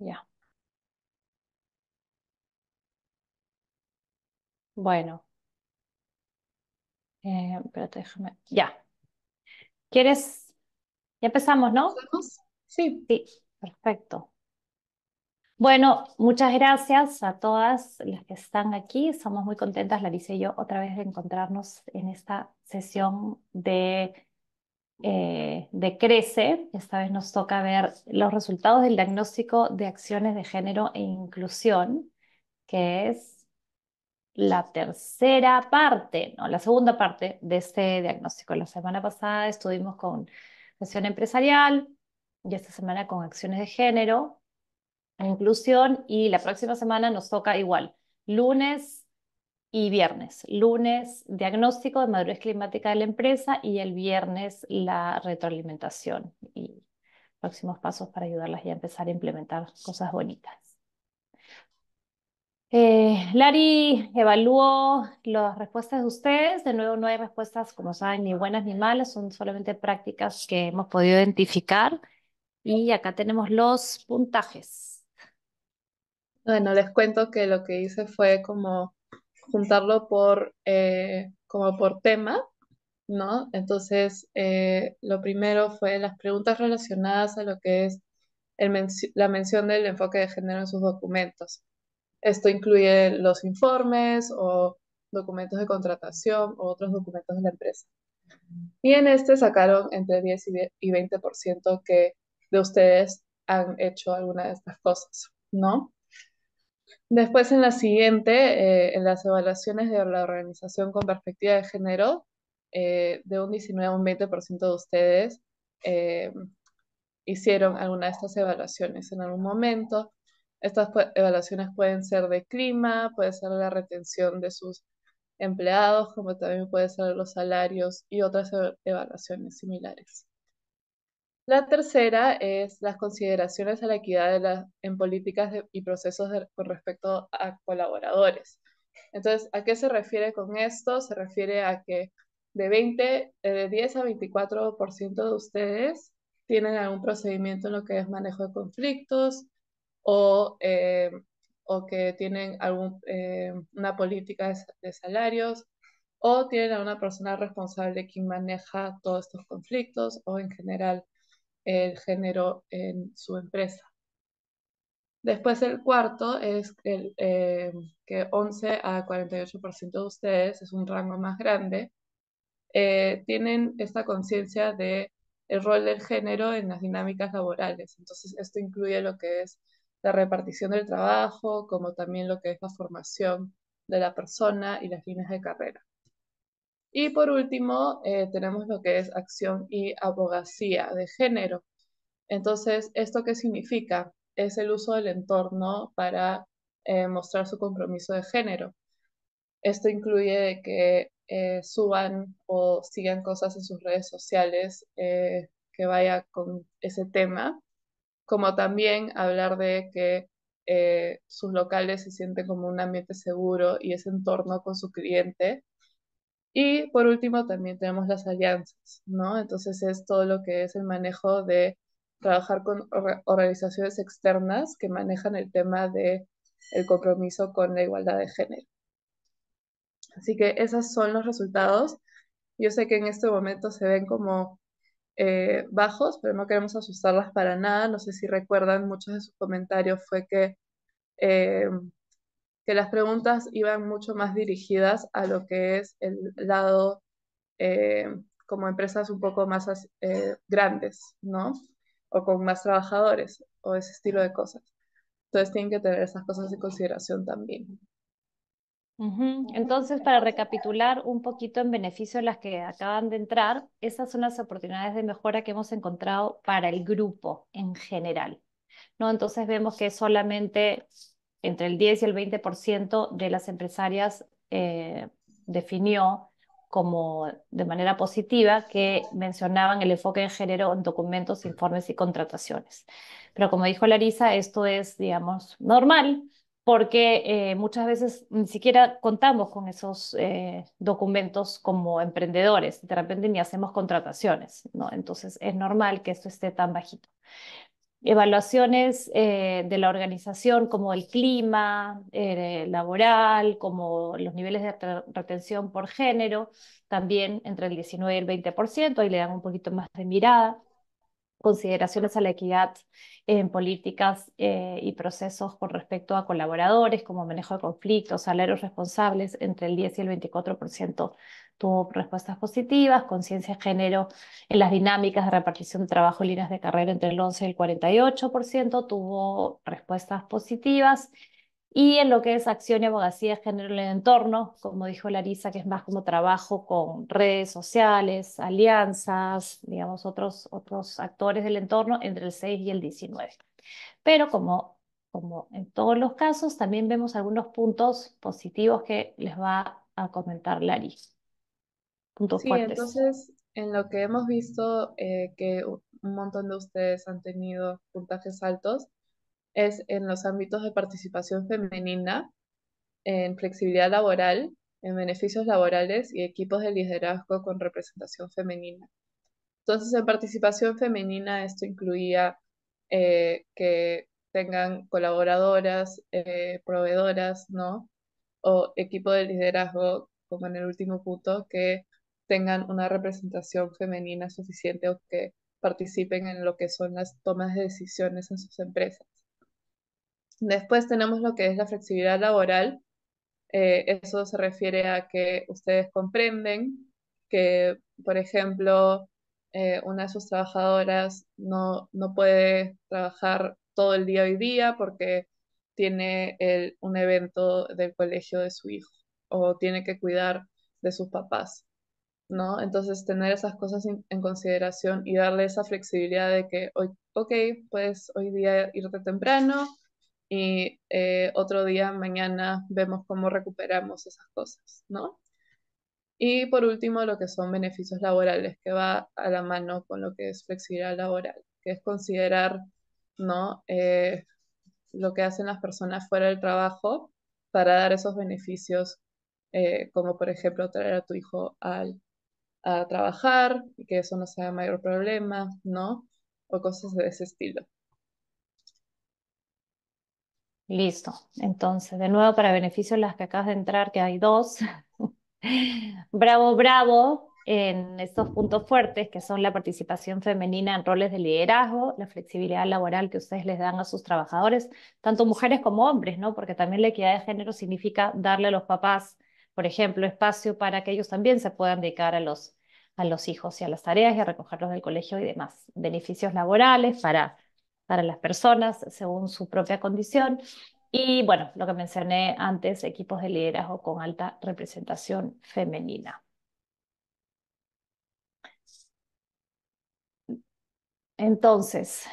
Ya. Bueno, eh, espérate, déjame. Ya. ¿Quieres? Ya empezamos, ¿no? Sí. Sí, perfecto. Bueno, muchas gracias a todas las que están aquí. Somos muy contentas, la y yo, otra vez de encontrarnos en esta sesión de eh, decrece. Esta vez nos toca ver los resultados del diagnóstico de acciones de género e inclusión, que es la tercera parte, no, la segunda parte de este diagnóstico. La semana pasada estuvimos con gestión empresarial y esta semana con acciones de género, inclusión y la próxima semana nos toca igual, lunes y viernes. Lunes, diagnóstico de madurez climática de la empresa y el viernes la retroalimentación y próximos pasos para ayudarlas y empezar a implementar cosas bonitas. Eh, Lari evaluó las respuestas de ustedes. De nuevo, no hay respuestas, como saben, ni buenas ni malas, son solamente prácticas que hemos podido identificar. Y acá tenemos los puntajes. Bueno, les cuento que lo que hice fue como juntarlo por, eh, como por tema, ¿no? Entonces, eh, lo primero fue las preguntas relacionadas a lo que es la mención del enfoque de género en sus documentos. Esto incluye los informes o documentos de contratación o otros documentos de la empresa. Y en este sacaron entre 10 y 20% que de ustedes han hecho alguna de estas cosas, ¿no? Después en la siguiente, eh, en las evaluaciones de la organización con perspectiva de género, eh, de un 19 a un 20% de ustedes eh, hicieron alguna de estas evaluaciones en algún momento. Estas evaluaciones pueden ser de clima, puede ser la retención de sus empleados, como también puede ser los salarios y otras e-, evaluaciones similares. La tercera es las consideraciones a la equidad en políticas y procesos con respecto a colaboradores. Entonces, ¿a qué se refiere con esto? Se refiere a que de, 20, eh, de 10 a 24% de ustedes tienen algún procedimiento en lo que es manejo de conflictos o, eh, que tienen algún, eh, una política de, de salarios o tienen a una persona responsable quien maneja todos estos conflictos o en general el género en su empresa. Después el cuarto es el, eh, que 11 a 48% de ustedes, es un rango más grande, eh, tienen esta conciencia de el rol del género en las dinámicas laborales. Entonces esto incluye lo que es la repartición del trabajo, como también lo que es la formación de la persona y las líneas de carrera. Y por último, eh, tenemos lo que es acción y abogacía de género. Entonces, ¿esto qué significa? Es el uso del entorno para eh, mostrar su compromiso de género. Esto incluye que eh, suban o sigan cosas en sus redes sociales que vaya con ese tema, como también hablar de que sus locales se sienten como un ambiente seguro y ese entorno con su cliente y por último, también tenemos las alianzas, ¿no? Entonces es todo lo que es el manejo de trabajar con organizaciones externas que manejan el tema de el compromiso con la igualdad de género. Así que esos son los resultados. Yo sé que en este momento se ven como eh, bajos, pero no queremos asustarlas para nada. No sé si recuerdan, muchos de sus comentarios fue que eh, que las preguntas iban mucho más dirigidas a lo que es el lado eh, como empresas un poco más eh, grandes, ¿no? O con más trabajadores o ese estilo de cosas. Entonces tienen que tener esas cosas en consideración también. Entonces, para recapitular un poquito en beneficio de las que acaban de entrar, esas son las oportunidades de mejora que hemos encontrado para el grupo en general. ¿no? Entonces vemos que solamente entre el 10 y el 20% de las empresarias eh, definió como de manera positiva que mencionaban el enfoque de género en documentos, informes y contrataciones. Pero como dijo Larisa, esto es, digamos, normal porque eh, muchas veces ni siquiera contamos con esos eh, documentos como emprendedores, de repente ni hacemos contrataciones, ¿no? Entonces es normal que esto esté tan bajito evaluaciones eh, de la organización como el clima eh, laboral, como los niveles de retención por género, también entre el 19 y el 20%, ahí le dan un poquito más de mirada, consideraciones a la equidad en políticas eh, y procesos con respecto a colaboradores, como manejo de conflictos, salarios responsables, entre el 10 y el 24% tuvo respuestas positivas, conciencia de género en las dinámicas de repartición de trabajo y líneas de carrera entre el 11 y el 48% tuvo respuestas positivas. Y en lo que es acción y abogacía de género en el entorno, como dijo Larisa, que es más como trabajo con redes sociales, alianzas, digamos, otros, otros actores del entorno, entre el 6 y el 19. Pero como, como en todos los casos, también vemos algunos puntos positivos que les va a comentar Larisa sí, Entonces, en lo que hemos visto eh, que un montón de ustedes han tenido puntajes altos es en los ámbitos de participación femenina, en flexibilidad laboral, en beneficios laborales y equipos de liderazgo con representación femenina. Entonces, en participación femenina esto incluía eh, que tengan colaboradoras, eh, proveedoras, ¿no? O equipo de liderazgo, como en el último punto, que tengan una representación femenina suficiente o que participen en lo que son las tomas de decisiones en sus empresas. Después tenemos lo que es la flexibilidad laboral. Eh, eso se refiere a que ustedes comprenden que, por ejemplo, eh, una de sus trabajadoras no, no puede trabajar todo el día hoy día porque tiene un evento del colegio de su hijo o tiene que cuidar de sus papás. ¿no? Entonces, tener esas cosas en consideración y darle esa flexibilidad de que, ok, puedes hoy día irte temprano y eh, otro día, mañana, vemos cómo recuperamos esas cosas, ¿no? Y por último, lo que son beneficios laborales, que va a la mano con lo que es flexibilidad laboral, que es considerar, ¿no? Eh, lo que hacen las personas fuera del trabajo para dar esos beneficios, eh, como por ejemplo traer a tu hijo al a trabajar y que eso no sea mayor problema, ¿no? O cosas de ese estilo. Listo. Entonces, de nuevo, para beneficio las que acabas de entrar, que hay dos. bravo, bravo en estos puntos fuertes que son la participación femenina en roles de liderazgo, la flexibilidad laboral que ustedes les dan a sus trabajadores, tanto mujeres como hombres, ¿no? Porque también la equidad de género significa darle a los papás por ejemplo, espacio para que ellos también se puedan dedicar a los, a los hijos y a las tareas y a recogerlos del colegio y demás. Beneficios laborales para, para las personas según su propia condición. Y bueno, lo que mencioné antes, equipos de liderazgo con alta representación femenina. Entonces,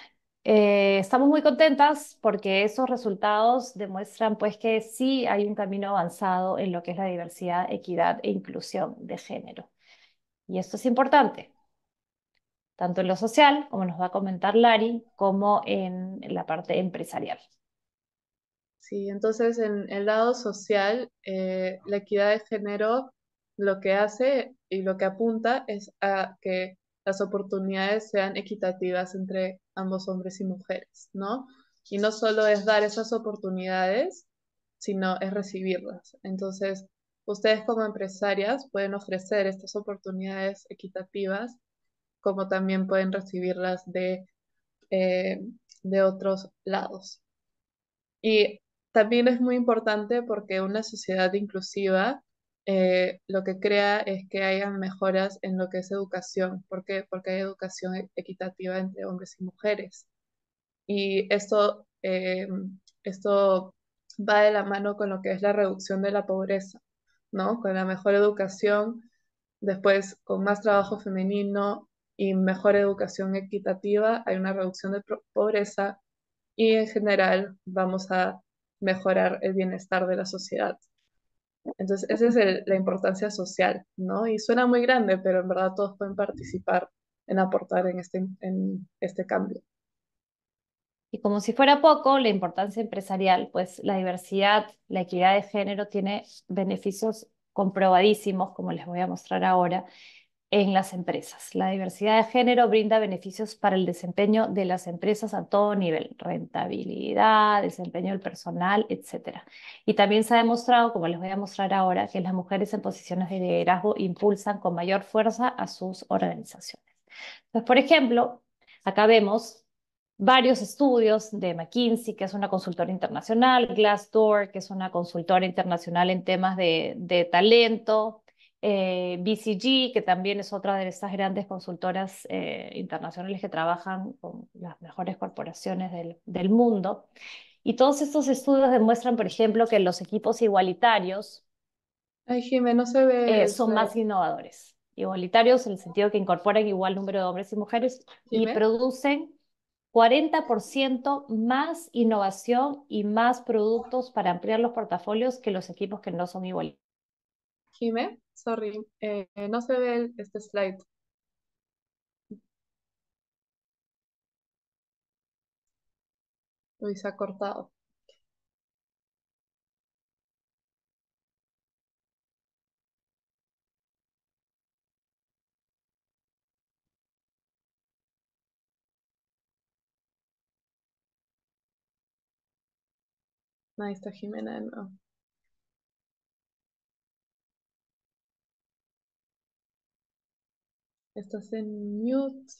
eh, estamos muy contentas porque esos resultados demuestran pues que sí hay un camino avanzado en lo que es la diversidad, equidad e inclusión de género. Y esto es importante, tanto en lo social, como nos va a comentar Lari, como en la parte empresarial. Sí, entonces en el lado social, eh, la equidad de género lo que hace y lo que apunta es a que las oportunidades sean equitativas entre ambos hombres y mujeres, ¿no? Y no solo es dar esas oportunidades, sino es recibirlas. Entonces, ustedes como empresarias pueden ofrecer estas oportunidades equitativas, como también pueden recibirlas de, eh, de otros lados. Y también es muy importante porque una sociedad inclusiva eh, lo que crea es que haya mejoras en lo que es educación. Porque hay educación e-, equitativa entre hombres y mujeres. Y esto, eh, esto va de la mano con lo que es la reducción de la pobreza, ¿no? Con la mejor educación, después con más trabajo femenino y mejor educación equitativa, hay una reducción de pobreza y en general vamos a mejorar el bienestar de la sociedad. Entonces, esa es la importancia social, ¿no? Y suena muy grande, pero en verdad todos pueden participar en aportar en este, en este cambio. Y como si fuera poco, la importancia empresarial, pues la diversidad, la equidad de género tiene beneficios comprobadísimos, como les voy a mostrar ahora, en las empresas. La diversidad de género brinda beneficios para el desempeño de las empresas a todo nivel, rentabilidad, desempeño del personal, etc. Y también se ha demostrado, como les voy a mostrar ahora, que las mujeres en posiciones de liderazgo impulsan con mayor fuerza a sus organizaciones. Entonces, por ejemplo, acá vemos varios estudios de McKinsey, que es una consultora internacional, Glassdoor, que es una consultora internacional en temas de, de talento, eh, BCG, que también es otra de esas grandes consultoras eh, internacionales que trabajan con las mejores corporaciones del, mundo. Y todos estos estudios demuestran, por ejemplo, que los equipos igualitarios eh, son más innovadores. Igualitarios en el sentido que incorporan igual número de hombres y mujeres y producen 40% más innovación y más productos para ampliar los portafolios que los equipos que no son igualitarios. Jimé. Sorry, eh, no se ve este slide. Uy, se ha cortado. Ahí está Jimena ¿no? Estás en mute.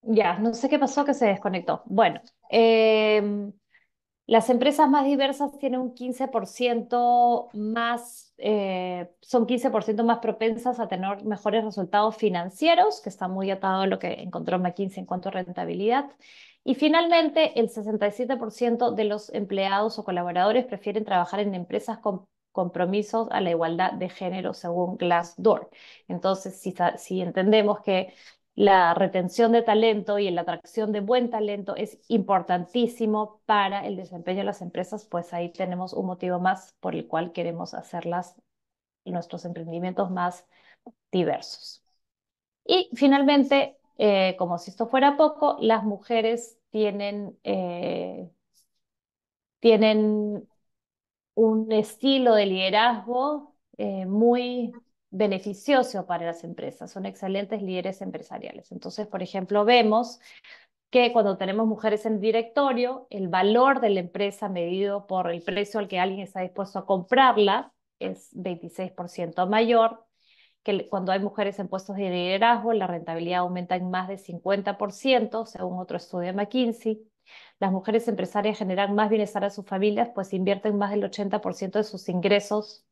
Ya, no sé qué pasó que se desconectó. Bueno, em, las empresas más diversas tienen un 15% más, eh, son 15% más propensas a tener mejores resultados financieros, que está muy atado a lo que encontró McKinsey en cuanto a rentabilidad. Y finalmente, el 67% de los empleados o colaboradores prefieren trabajar en empresas con compromisos a la igualdad de género según Glassdoor. Entonces, si, entendemos que la retención de talento y la atracción de buen talento es importantísimo para el desempeño de las empresas, pues ahí tenemos un motivo más por el cual queremos hacer nuestros emprendimientos más diversos. Y finalmente, eh, como si esto fuera poco, las mujeres tienen, eh, tienen un estilo de liderazgo eh, muy beneficioso para las empresas, son excelentes líderes empresariales. Entonces, por ejemplo, vemos que cuando tenemos mujeres en directorio, el valor de la empresa medido por el precio al que alguien está dispuesto a comprarla es 26% mayor, que cuando hay mujeres en puestos de liderazgo, la rentabilidad aumenta en más de 50%, según otro estudio de McKinsey. Las mujeres empresarias generan más bienestar a sus familias, pues invierten más del 80% de sus ingresos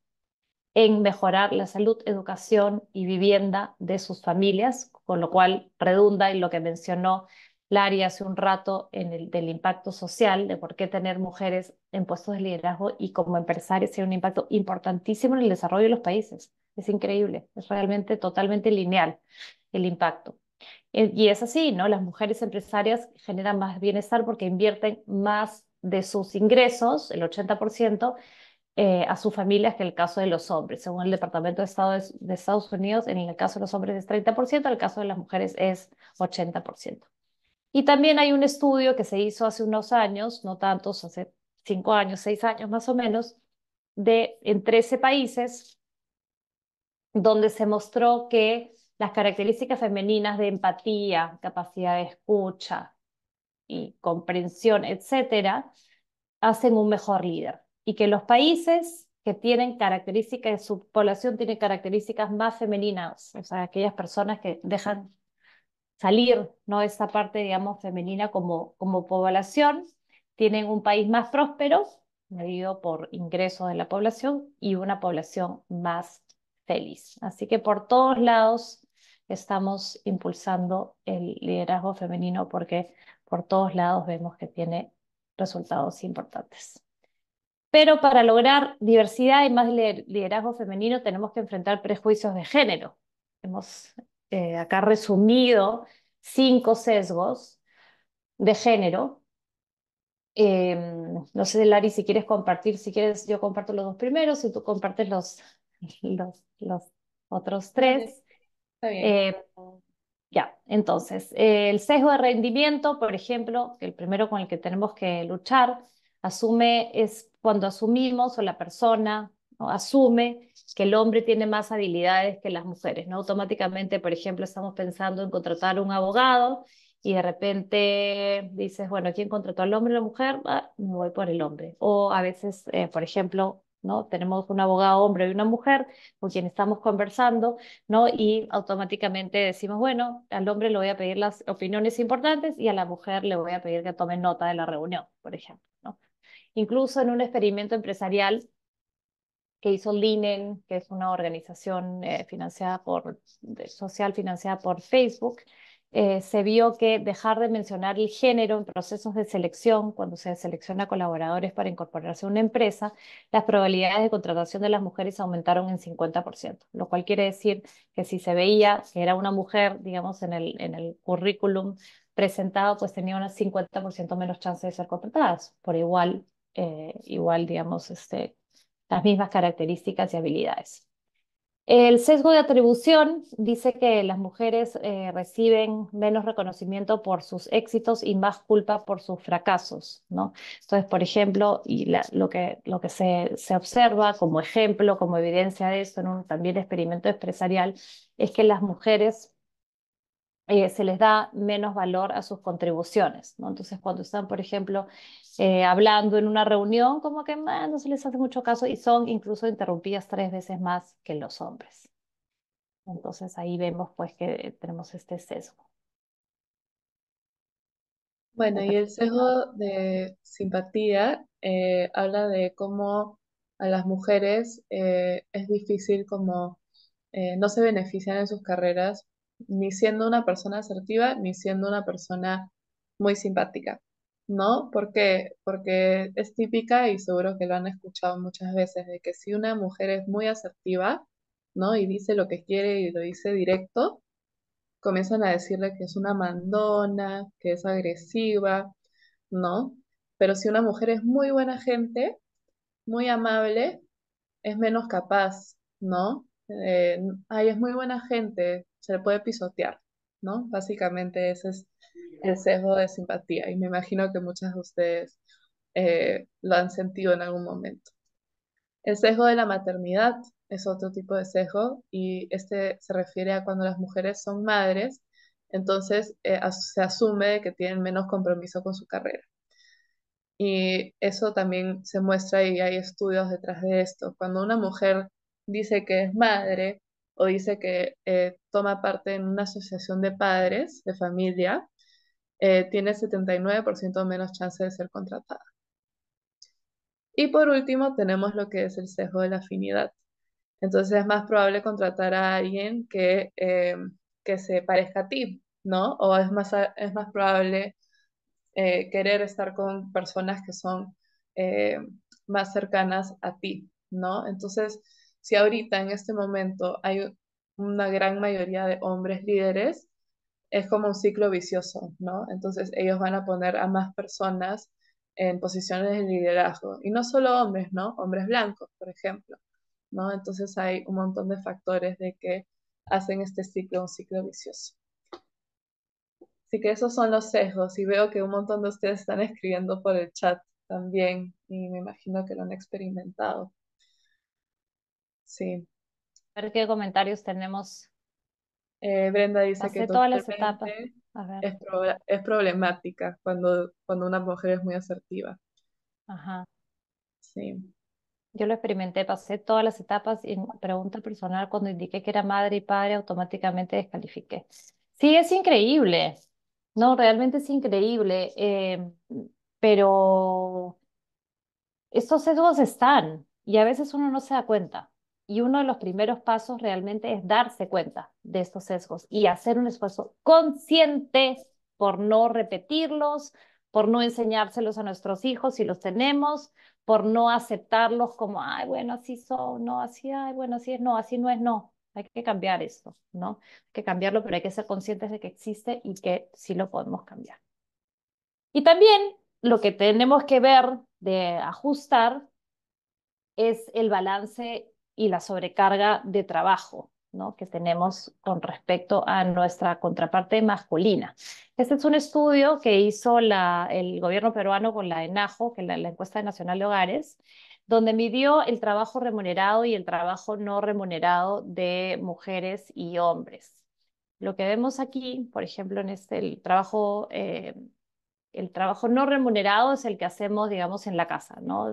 en mejorar la salud, educación y vivienda de sus familias, con lo cual redunda en lo que mencionó Lari hace un rato en el del impacto social, de por qué tener mujeres en puestos de liderazgo y como empresarias tiene un impacto importantísimo en el desarrollo de los países. Es increíble, es realmente totalmente lineal el impacto. Eh, y es así, ¿no? Las mujeres empresarias generan más bienestar porque invierten más de sus ingresos, el 80%, eh, a sus familias que el caso de los hombres. Según el Departamento de Estado de, Estados Unidos, en el caso de los hombres es 30%, en el caso de las mujeres es 80%. Y también hay un estudio que se hizo hace unos años, no tantos, hace cinco años, seis años más o menos, de en 13 países, donde se mostró que las características femeninas de empatía, capacidad de escucha y comprensión, etcétera, hacen un mejor líder. Y que los países que tienen características, su población tiene características más femeninas, o sea, aquellas personas que dejan salir ¿no? esa parte, digamos, femenina como, como población, tienen un país más próspero, medido por ingresos de la población, y una población más feliz. Así que por todos lados estamos impulsando el liderazgo femenino porque por todos lados vemos que tiene resultados importantes. Pero para lograr diversidad y más liderazgo femenino tenemos que enfrentar prejuicios de género. Hemos eh, acá resumido cinco sesgos de género. Em, no sé, Lari, si quieres compartir, si quieres, yo comparto los dos primeros y tú compartes los, los, los otros tres. Eh, ya, entonces, el sesgo de rendimiento, por ejemplo, el primero con el que tenemos que luchar, asume es cuando asumimos o la persona asume que el hombre tiene más habilidades que las mujeres, ¿no? Automáticamente, por ejemplo, estamos pensando en contratar un abogado y de repente dices, bueno, ¿quién contrató al hombre o la mujer? Ah, me voy por el hombre. O a veces, eh, por ejemplo, ¿no? Tenemos un abogado hombre y una mujer con quien estamos conversando, ¿no? Y automáticamente decimos, bueno, al hombre le voy a pedir las opiniones importantes y a la mujer le voy a pedir que tome nota de la reunión, por ejemplo, ¿no? Incluso en un experimento empresarial que hizo Linen, que es una organización eh, financiada por, social financiada por Facebook, eh, se vio que dejar de mencionar el género en procesos de selección, cuando se selecciona colaboradores para incorporarse a una empresa, las probabilidades de contratación de las mujeres aumentaron en 50%, lo cual quiere decir que si se veía que era una mujer, digamos, en el, currículum presentado, pues tenía un 50% menos chance de ser contratadas, por igual, eh, igual, digamos, este, las mismas características y habilidades. El sesgo de atribución dice que las mujeres eh, reciben menos reconocimiento por sus éxitos y más culpa por sus fracasos, ¿no? Entonces, por ejemplo, y lo que, se, observa como ejemplo, como evidencia de esto en un también experimento empresarial, es que las mujeres eh, se les da menos valor a sus contribuciones. Entonces, cuando están, por ejemplo, eh, hablando en una reunión, como que ah, no se les hace mucho caso y son incluso interrumpidas tres veces más que los hombres. Entonces, ahí vemos pues que tenemos este sesgo. Bueno, y el sesgo de simpatía eh, habla de cómo a las mujeres es difícil como no se benefician en sus carreras ni siendo una persona asertiva, ni siendo una persona muy simpática, ¿no? ¿Por qué? Porque es típica y seguro que lo han escuchado muchas veces, de que si una mujer es muy asertiva, ¿no? Y dice lo que quiere y lo dice directo, comienzan a decirle que es una mandona, que es agresiva, ¿no? Pero si una mujer es muy buena gente, muy amable, es menos capaz, ¿no? Eh, ay, es muy buena gente, se le puede pisotear, ¿no? Básicamente ese es el sesgo de simpatía y me imagino que muchas de ustedes eh, lo han sentido en algún momento. El sesgo de la maternidad es otro tipo de sesgo y este se refiere a cuando las mujeres son madres, entonces eh, se asume que tienen menos compromiso con su carrera. Y eso también se muestra y hay estudios detrás de esto. Cuando una mujer dice que es madre, o dice que eh, toma parte en una asociación de padres, de familia, eh, tiene 79% menos chance de ser contratada. Y por último, tenemos lo que es el sesgo de la afinidad. Entonces es más probable contratar a alguien que, eh, que se parezca a ti, ¿no? O es más, es más probable querer estar con personas que son más cercanas a ti, ¿no? Entonces, si ahorita en este momento hay una gran mayoría de hombres líderes, es como un ciclo vicioso, ¿no? Entonces ellos van a poner a más personas en posiciones de liderazgo, y no solo hombres, ¿no? Hombres blancos, por ejemplo, ¿no? Entonces hay un montón de factores de que hacen este ciclo un ciclo vicioso. Así que esos son los sesgos y veo que un montón de ustedes están escribiendo por el chat también y me imagino que lo han experimentado. Sí. A ver qué comentarios tenemos. Eh, Brenda dice Pasé que todas las etapas. Es, es, problemática cuando, cuando una mujer es muy asertiva. Ajá. Sí. Yo lo experimenté, pasé todas las etapas y en pregunta personal, cuando indiqué que era madre y padre, automáticamente descalifiqué. Sí, es increíble. No, realmente es increíble. Eh, pero estos sesgos están y a veces uno no se da cuenta. Y uno de los primeros pasos realmente es darse cuenta de estos sesgos y hacer un esfuerzo consciente por no repetirlos, por no enseñárselos a nuestros hijos si los tenemos, por no aceptarlos como, ay, bueno, así son, no, así, ay, bueno, así es, no, así no es, no. Hay que cambiar esto, ¿no? Hay que cambiarlo, pero hay que ser conscientes de que existe y que sí lo podemos cambiar. Y también lo que tenemos que ver de ajustar es el balance y la sobrecarga de trabajo ¿no? que tenemos con respecto a nuestra contraparte masculina. Este es un estudio que hizo el gobierno peruano con la ENAJO, que es la, la encuesta nacional de hogares, donde midió el trabajo remunerado y el trabajo no remunerado de mujeres y hombres. Lo que vemos aquí, por ejemplo, en este, el trabajo eh, el trabajo no remunerado es el que hacemos, digamos, en la casa, ¿no?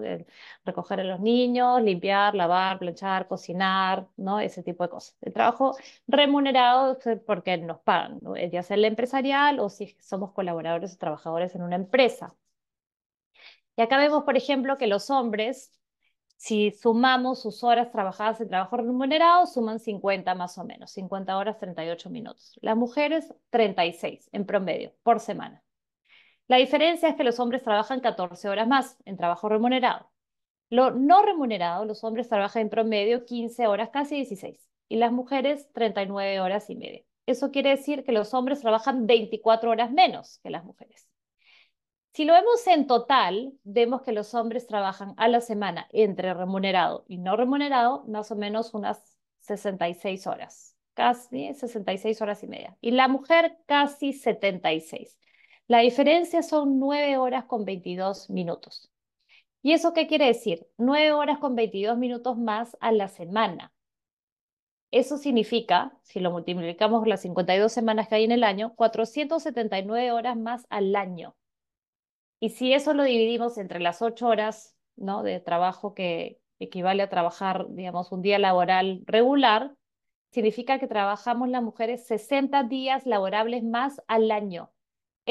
recoger a los niños, limpiar, lavar, planchar, cocinar, ¿no? Ese tipo de cosas. El trabajo remunerado es porque nos pagan, es eh, ya hacer la empresarial o si somos colaboradores o trabajadores en una empresa. Y acá vemos, por ejemplo, que los hombres, si sumamos sus horas trabajadas en trabajo remunerado, suman 50 más o menos, 50 horas 38 minutos. Las mujeres, 36 en promedio por semana. La diferencia es que los hombres trabajan 14 horas más en trabajo remunerado. Lo no remunerado, los hombres trabajan en promedio 15 horas, casi 16, y las mujeres 39 horas y media. Eso quiere decir que los hombres trabajan 24 horas menos que las mujeres. Si lo vemos en total, vemos que los hombres trabajan a la semana entre remunerado y no remunerado más o menos unas 66 horas, casi 66 horas y media. Y la mujer casi 76. La diferencia son 9 horas con 22 minutos. ¿Y eso qué quiere decir? 9 horas con 22 minutos más a la semana. Eso significa, si lo multiplicamos las 52 semanas que hay en el año, 479 horas más al año. Y si eso lo dividimos entre las 8 horas ¿no? de trabajo que equivale a trabajar, digamos, un día laboral regular, significa que trabajamos las mujeres 60 días laborables más al año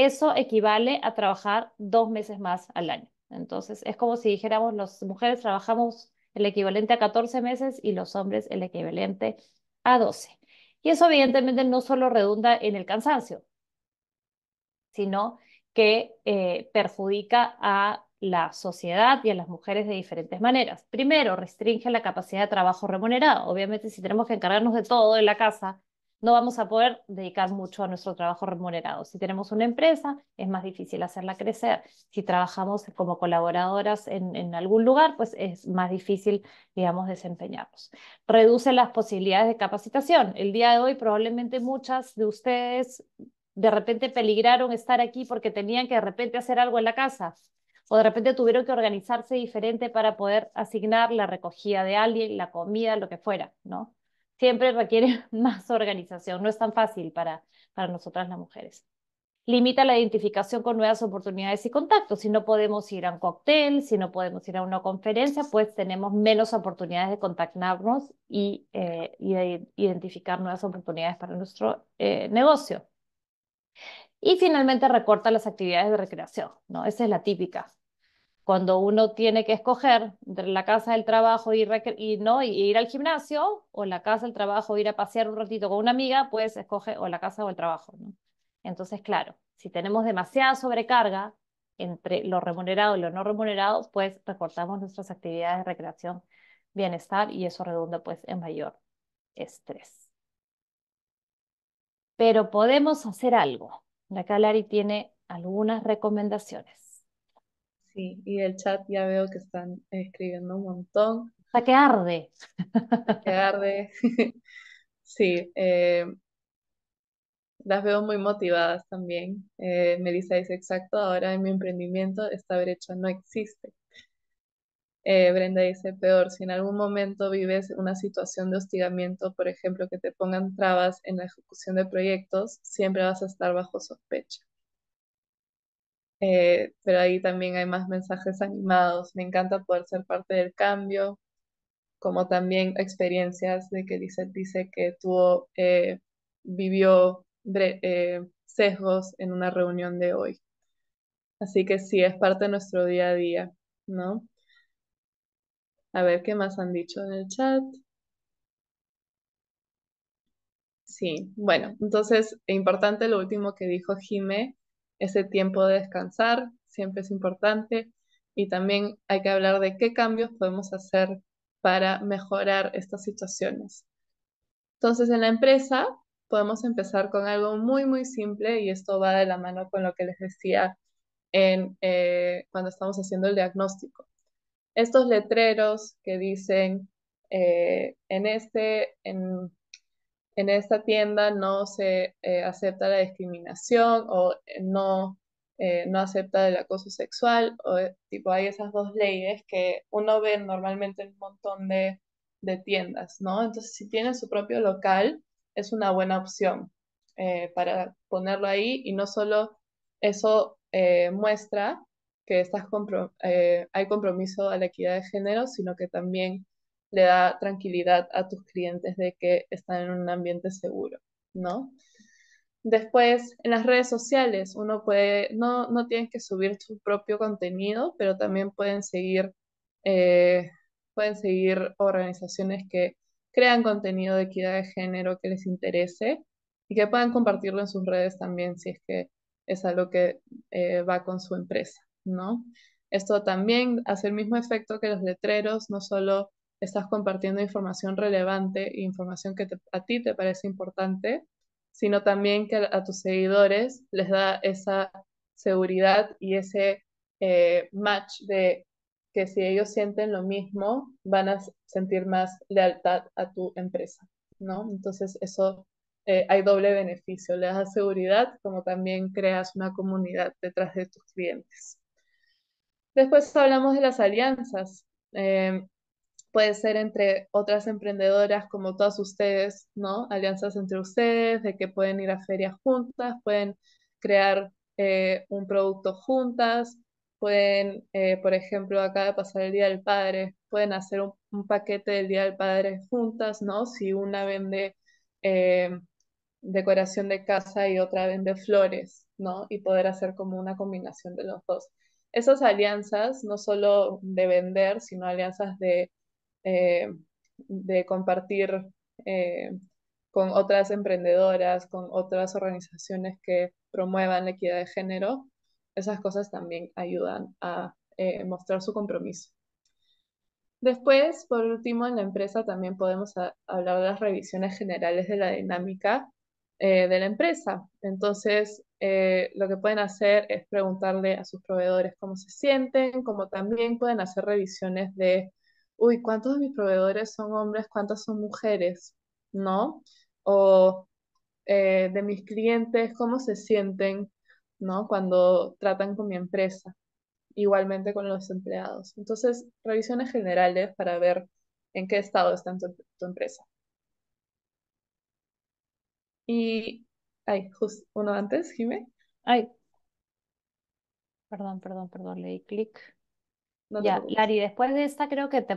eso equivale a trabajar dos meses más al año. Entonces, es como si dijéramos, las mujeres trabajamos el equivalente a 14 meses y los hombres el equivalente a 12. Y eso evidentemente no solo redunda en el cansancio, sino que eh, perjudica a la sociedad y a las mujeres de diferentes maneras. Primero, restringe la capacidad de trabajo remunerado. Obviamente, si tenemos que encargarnos de todo en la casa, no vamos a poder dedicar mucho a nuestro trabajo remunerado. Si tenemos una empresa, es más difícil hacerla crecer. Si trabajamos como colaboradoras en, algún lugar, pues es más difícil, digamos, desempeñarnos. Reduce las posibilidades de capacitación. El día de hoy probablemente muchas de ustedes de repente peligraron estar aquí porque tenían que de repente hacer algo en la casa o de repente tuvieron que organizarse diferente para poder asignar la recogida de alguien, la comida, lo que fuera, ¿no? siempre requiere más organización, no es tan fácil para, nosotras las mujeres. Limita la identificación con nuevas oportunidades y contactos. Si no podemos ir a un cóctel, si no podemos ir a una conferencia, pues tenemos menos oportunidades de contactarnos y, eh, identificar nuevas oportunidades para nuestro eh, negocio. Y finalmente recorta las actividades de recreación, ¿no? Esa es la típica cuando uno tiene que escoger entre la casa del trabajo y, no ir al gimnasio o la casa del trabajo ir a pasear un ratito con una amiga, pues escoge o la casa o el trabajo. Entonces, claro, si tenemos demasiada sobrecarga entre lo remunerado y lo no remunerado, pues recortamos nuestras actividades de recreación, bienestar y eso redunda pues en mayor estrés. Pero podemos hacer algo. La Calari tiene algunas recomendaciones y el chat ya veo que están escribiendo un montón. sea, que arde. arde. Sí, eh, las veo muy motivadas también. Eh, Melissa dice, exacto, ahora en mi emprendimiento esta brecha no existe. Eh, Brenda dice, peor, si en algún momento vives una situación de hostigamiento, por ejemplo, que te pongan trabas en la ejecución de proyectos, siempre vas a estar bajo sospecha. Eh, pero ahí también hay más mensajes animados. Me encanta poder ser parte del cambio, como también experiencias de que dice, dice que tuvo, eh, vivió eh, sesgos en una reunión de hoy. Así que sí, es parte de nuestro día a día, ¿no? A ver qué más han dicho en el chat. Sí, bueno, entonces, importante lo último que dijo Jimé ese tiempo de descansar, siempre es importante. Y también hay que hablar de qué cambios podemos hacer para mejorar estas situaciones. Entonces, en la empresa podemos empezar con algo muy, muy simple y esto va de la mano con lo que les decía en, eh, cuando estamos haciendo el diagnóstico. Estos letreros que dicen eh, en este, en en esta tienda no se eh, acepta la discriminación o eh, no, eh, no acepta el acoso sexual, o tipo hay esas dos leyes que uno ve normalmente en un montón de, tiendas, ¿no? Entonces, si tiene su propio local, es una buena opción para ponerlo ahí y no solo eso muestra que estás hay compromiso a la equidad de género, sino que también le da tranquilidad a tus clientes de que están en un ambiente seguro, ¿no? Después, en las redes sociales, uno puede, no, no que subir tu propio contenido, pero también pueden seguir, eh, pueden seguir organizaciones que crean contenido de equidad de género que les interese y que puedan compartirlo en sus redes también si es que es algo que eh, va con su empresa, ¿no? Esto también hace el mismo efecto que los letreros, no solo estás compartiendo información relevante, información que a ti te parece importante, sino también que a, tus seguidores les da esa seguridad y ese eh, match de que si ellos sienten lo mismo, van a sentir más lealtad a tu empresa, ¿no? Entonces eso eh, hay doble beneficio, le das seguridad como también creas una comunidad detrás de tus clientes. Después hablamos de las alianzas. Em, puede ser entre otras emprendedoras como todas ustedes, ¿no? Alianzas entre ustedes, de que pueden ir a ferias juntas, pueden crear eh, un producto juntas, pueden, eh, por ejemplo, acá de pasar el Día del Padre, pueden hacer un, paquete del Día del Padre juntas, ¿no? Si una vende eh, decoración de casa y otra vende flores, ¿no? Y poder hacer como una combinación de los dos. Esas alianzas, no solo de vender, sino alianzas de eh, de compartir eh, con otras emprendedoras, con otras organizaciones que promuevan la equidad de género, esas cosas también ayudan a eh, mostrar su compromiso. Después, por último, en la empresa también podemos hablar de las revisiones generales de la dinámica de la empresa. Entonces, lo que pueden hacer es preguntarle a sus proveedores cómo se sienten, como también pueden hacer revisiones de uy, ¿cuántos de mis proveedores son hombres? ¿Cuántas son mujeres? ¿No? O eh, de mis clientes, ¿cómo se sienten? ¿No? Cuando tratan con mi empresa, igualmente con los empleados. Entonces, revisiones generales para ver en qué estado está tu, tu empresa. Y, ay, justo uno antes, Jimé. Ay, perdón, perdón, perdón, leí clic ya, Lari, después de esta creo que te,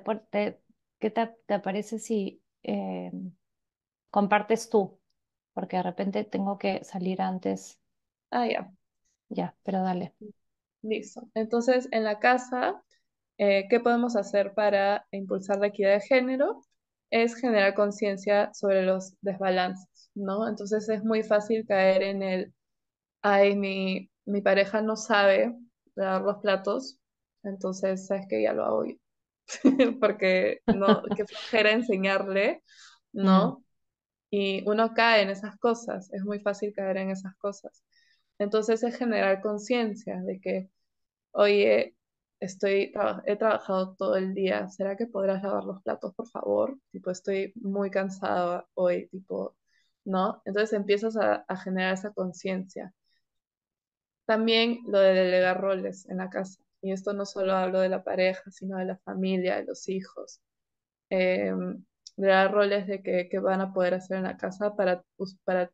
te, te, aparece si eh, compartes tú, porque de repente tengo que salir antes. Ah, ya. Ya, pero dale. Listo. Entonces, en la casa, eh, ¿qué podemos hacer para impulsar la equidad de género? Es generar conciencia sobre los desbalances, ¿no? Entonces es muy fácil caer en el, ay, mi, pareja no sabe dar los platos, entonces, sabes que ya lo hago yo. Porque no, qué flojera enseñarle, mm. ¿no? Y uno cae en esas cosas, es muy fácil caer en esas cosas. Entonces es generar conciencia de que, oye, estoy, he trabajado todo el día, ¿será que podrás lavar los platos, por favor? Tipo, estoy muy cansada hoy, tipo, ¿no? Entonces empiezas a generar esa conciencia. También lo de delegar roles en la casa. Y esto no solo hablo de la pareja, sino de la familia, de los hijos. Em, de los roles de que, van a poder hacer en la casa para, pues, para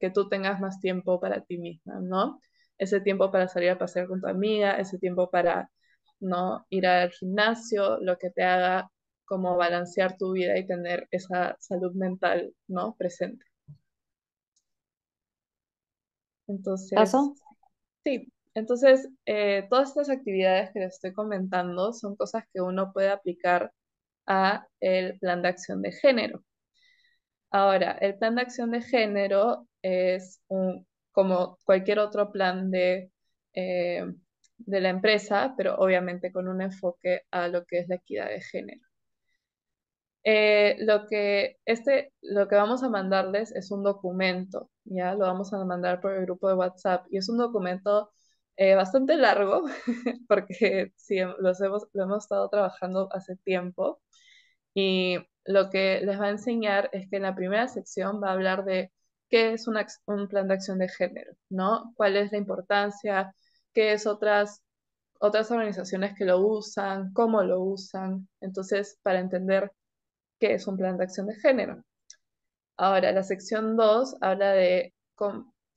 que tú tengas más tiempo para ti misma, ¿no? Ese tiempo para salir a pasear con tu amiga, ese tiempo para ¿no? ir al gimnasio, lo que te haga como balancear tu vida y tener esa salud mental, ¿no? Presente. Entonces, sí, entonces, eh, todas estas actividades que les estoy comentando son cosas que uno puede aplicar a el plan de acción de género. Ahora, el plan de acción de género es un, como cualquier otro plan de, eh, la empresa, pero obviamente con un enfoque a lo que es la equidad de género. Eh, lo, que este, lo que vamos a mandarles es un documento, ya lo vamos a mandar por el grupo de WhatsApp y es un documento eh, bastante largo, porque sí, em, los hemos, lo hemos estado trabajando hace tiempo. Y lo que les va a enseñar es que en la primera sección va a hablar de qué es un plan de acción de género, ¿no? ¿Cuál es la importancia? ¿Qué es otras, otras organizaciones que lo usan? ¿Cómo lo usan? Entonces, para entender qué es un plan de acción de género. Ahora, la sección 2 habla de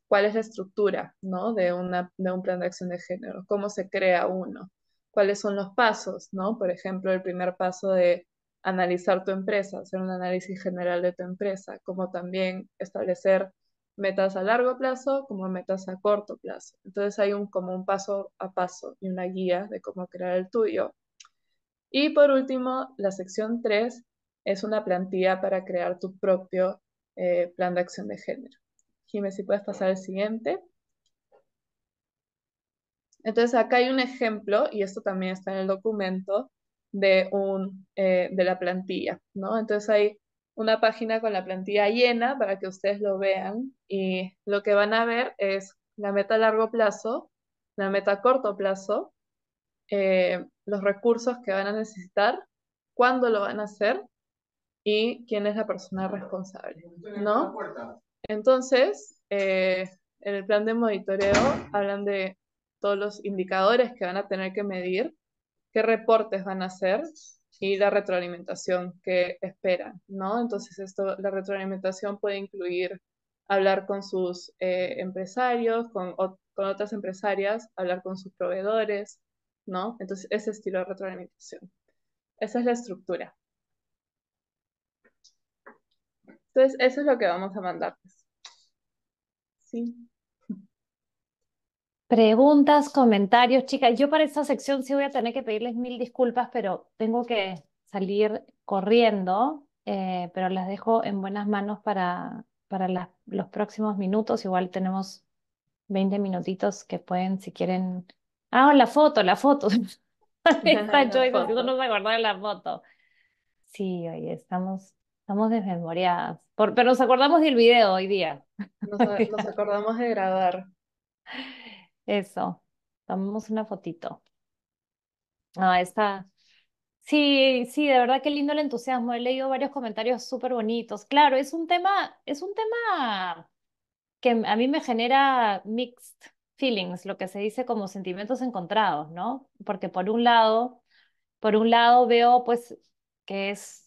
cuál es la estructura ¿no? de, un plan de acción de género, cómo se crea uno, cuáles son los pasos, ¿no? Por ejemplo, el primer paso de analizar tu empresa, hacer un análisis general de tu empresa, como también establecer metas a largo plazo como metas a corto plazo. Entonces hay un, como un paso a paso y una guía de cómo crear el tuyo. Y por último, la sección 3 es una plantilla para crear tu propio eh, plan de acción de género. Jiménez, si puedes pasar al siguiente. Entonces acá hay un ejemplo, y esto también está en el documento, de, un, eh, de la plantilla, ¿no? Entonces hay una página con la plantilla llena para que ustedes lo vean y lo que van a ver es la meta a largo plazo, la meta a corto plazo, eh, los recursos que van a necesitar, cuándo lo van a hacer y quién es la persona responsable, ¿no? Entonces, eh, en el plan de monitoreo hablan de todos los indicadores que van a tener que medir, qué reportes van a hacer y la retroalimentación que esperan, ¿no? Entonces, esto, la retroalimentación puede incluir hablar con sus eh, empresarios, con, otras empresarias, hablar con sus proveedores, ¿no? Entonces, ese estilo de retroalimentación. Esa es la estructura. Entonces, eso es lo que vamos a mandarles. Pues. Sí. Preguntas, comentarios, chicas. Yo para esta sección sí voy a tener que pedirles mil disculpas, pero tengo que salir corriendo, eh, pero las dejo en buenas manos para, para los próximos minutos. Igual tenemos 20 minutitos que pueden, si quieren. Ah, la foto, la foto. Ahí está, yo no de la foto. Sí, ahí estamos Estamos desmemoriadas. pero nos acordamos del video hoy día. Nos, acordamos de grabar. Eso. Tomamos una fotito. Ah, está. Sí, sí, de verdad qué lindo el entusiasmo. He leído varios comentarios súper bonitos. Claro, es un tema, es un tema que a mí me genera mixed feelings, lo que se dice como sentimientos encontrados, ¿no? Porque por un lado, por un lado veo pues que es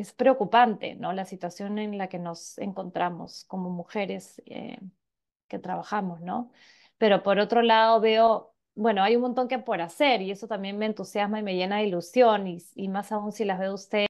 es preocupante, ¿no? La situación en la que nos encontramos como mujeres eh, que trabajamos, ¿no? Pero por otro lado veo, bueno, hay un montón que por hacer y eso también me entusiasma y me llena de ilusión y, y más aún si las veo ustedes.